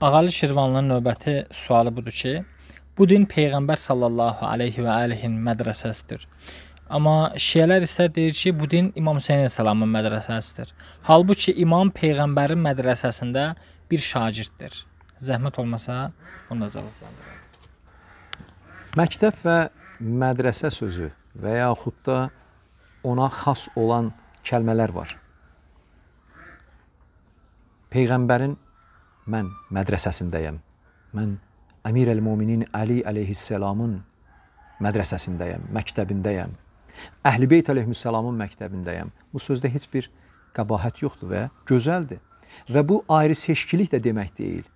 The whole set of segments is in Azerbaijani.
Ağalı Şirvanlının növbəti sualı budur ki, bu din peyğəmbər sallallahu alayhi və alihin mədrəsəsidir. Amma şiələr isə deyir ki, bu din İmam Hüseyn əleyhissalamın mədrəsəsidir. Halbuki İmam peyğəmbərin mədrəsəsində bir şagirddir. Zəhmət olmasa bunu da cavablandırın. Məktəb və mədrəsə sözü və yaxud da ona xas olan kəlmələr var. Peyğəmbərin mən mədrəsəsindəyəm. Mən Əmir el-Muminin Əli əleyhissalamın mədrəsəsindəyəm, məktəbindəyəm. Əhlibeyt əleyhissalamın məktəbindəyəm. Bu sözdə heç bir qəbahət yoxdur və gözəldir. Və bu ayrı seçkilik də demək deyil.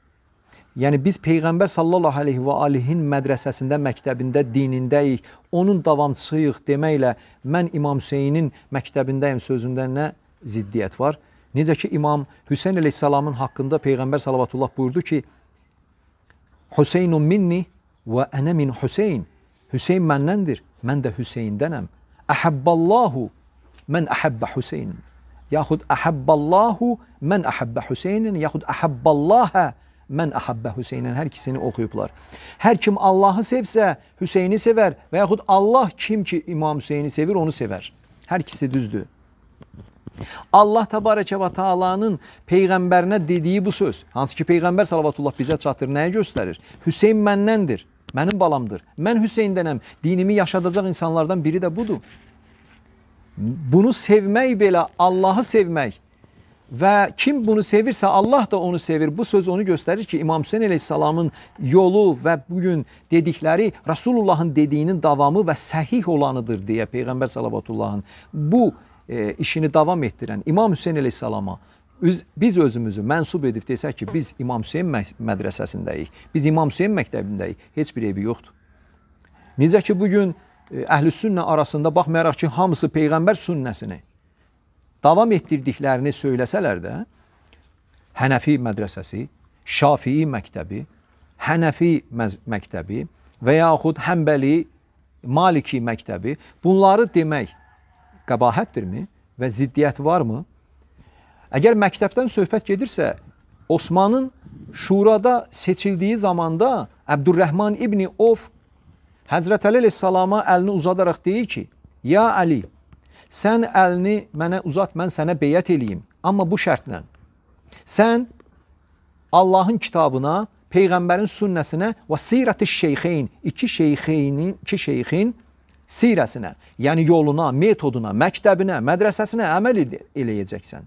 Yəni biz peyğəmbər sallallahu alayhi və alihin mədrəsəsində, məktəbində, dinindəyik, onun davamçısıyıq deməklə mən İmam Hüseynin məktəbindəyəm sözündə nə ziddiyyət var? Necə ki İmam Hüseyn əleyhissalamın haqqında Peyğəmbər sallallahu buyurdu ki: "Hüseynun minni və ana min Hüseyn." Hüseyn məndəndir, mən də Hüseyndənəm. Əhəbballahu mən əhəbbə Hüseyn. Yaxud əhəbballahu mən əhəbbə Hüseynin, yaxud əhəbballaha mən əhəbbə Hüseynin hər ikisini oxuyublar. Hər kim Allahı sevsə, Hüseyni sevər və yaxud Allah kim ki İmam Hüseyni sevir, onu sevər. Hər ikisi düzdür. Allah Təbarəkə və Taalanın peyğəmbərinə dediyi bu söz, hansı ki peyğəmbər sallallahu bizə çatır, nəyi göstərir? Hüseyn məndəndir, mənim balamdır. Mən Hüseyndənəm. Dinimi yaşadacaq insanlardan biri də budur. Bunu sevmək belə Allahı sevmək və kim bunu sevirsə Allah da onu sevir. Bu söz onu göstərir ki, İmam Hüseyn əleyhissalamın yolu və bu gün dedikləri Rasulullahın dediyinin davamı və səhih olanıdır deyə Peyğəmbər sallallahu bu e, işini davam etdirən İmam Hüseyn əleyhissalama Biz, biz özümüzü mənsub edib desək ki, biz İmam Hüseyn mədrəsəsindəyik, biz İmam Hüseyn məktəbindəyik, heç bir eybi yoxdur. Necə ki, bugün e, əhlüsünnə arasında baxmayaraq ki, hamısı Peyğəmbər sünnəsini davam etdirdiklərini söyləsələr də, Hənəfi mədrəsəsi, Şafii məktəbi, Hənəfi məktəbi və yaxud Həmbəli, Maliki məktəbi bunları demək qəbahətdirmi və ziddiyyət varmı? Əgər məktəbdən söhbət gedirsə, Osmanın şurada seçildiyi zamanda Əbdürrəhman ibn Of Həzrət Əli əleyhissalama əlini uzadaraq deyir ki: "Ya Əli, sən əlini mənə uzat, mən sənə beyət eləyim, amma bu şərtlə. Sən Allahın kitabına, peyğəmbərin sünnəsinə və sirəti şeyxeyn, iki şeyxeynin, iki şeyxin sirəsinə, yəni yoluna, metoduna, məktəbinə, mədrəsəsinə əməl eləyəcəksən.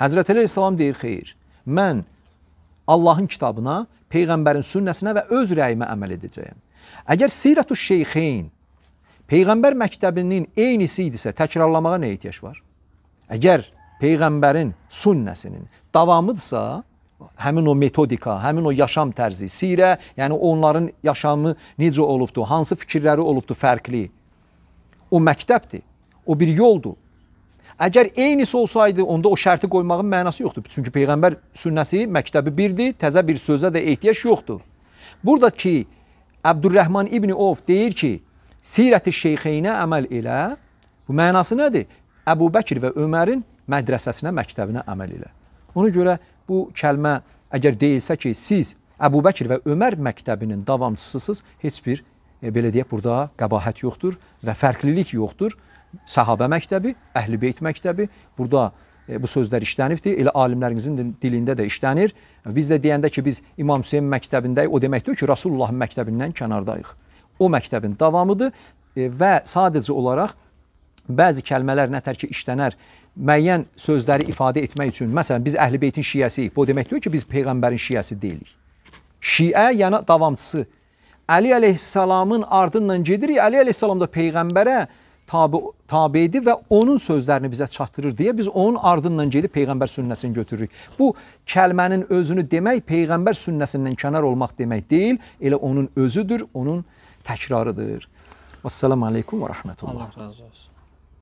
Həzrət Əleyhissalam deyir, xeyr, mən Allahın kitabına, Peyğəmbərin sünnəsinə və öz rəyimə əməl edəcəyəm. Əgər Sirətü Şeyxeyn Peyğəmbər məktəbinin eynisi idisə təkrarlamağa nə ehtiyac var? Əgər Peyğəmbərin sünnəsinin davamıdırsa, həmin o metodika, həmin o yaşam tərzi, sirə, yəni onların yaşamı necə olubdu, hansı fikirləri olubdu fərqli, O məktəbdir. O bir yoldur. Əgər eynisi olsaydı, onda o şərti qoymağın mənası yoxdur. Çünki Peyğəmbər sünnəsi məktəbi birdir, təzə bir sözə də ehtiyac yoxdur. Buradakı Əbdürrəhman İbni Ov deyir ki, sirəti şeyxeynə əməl elə, bu mənası nədir? Əbu Bəkir və Ömərin mədrəsəsinə, məktəbinə əməl elə. Ona görə bu kəlmə əgər deyilsə ki, siz Əbu Bəkir və Ömər məktəbinin davamçısısınız, heç bir E, belə deyək, burada qəbahət yoxdur və fərqlilik yoxdur. Səhabə məktəbi, Əhl-i Beyt məktəbi burada e, bu sözlər işlənibdir. Elə alimlərimizin dilində də işlənir. Biz də deyəndə ki, biz İmam Hüseyn məktəbindəyik, o deməkdir ki, Rasulullahın məktəbindən kənardayıq. O məktəbin davamıdır e, və sadəcə olaraq bəzi kəlmələr nətər ki işlənər, müəyyən sözləri ifadə etmək üçün, məsələn, biz Əhl-i Beytin şiyəsiyik. Bu o deməkdir ki, biz peyğəmbərin şiyəsi deyilik. Şiə yəni davamçısı Əli əleyhissalamın ardından gedirik. Əli əleyhissalam da peyğəmbərə tabi tabe idi və onun sözlərini bizə çatdırır deyə biz onun ardından gedib peyğəmbər sünnəsini götürürük. Bu kəlmənin özünü demək peyğəmbər sünnəsindən kənar olmaq demək deyil, elə onun özüdür, onun təkrarıdır. Vəssalamu alaykum və rahmetullah. Allah razı olsun.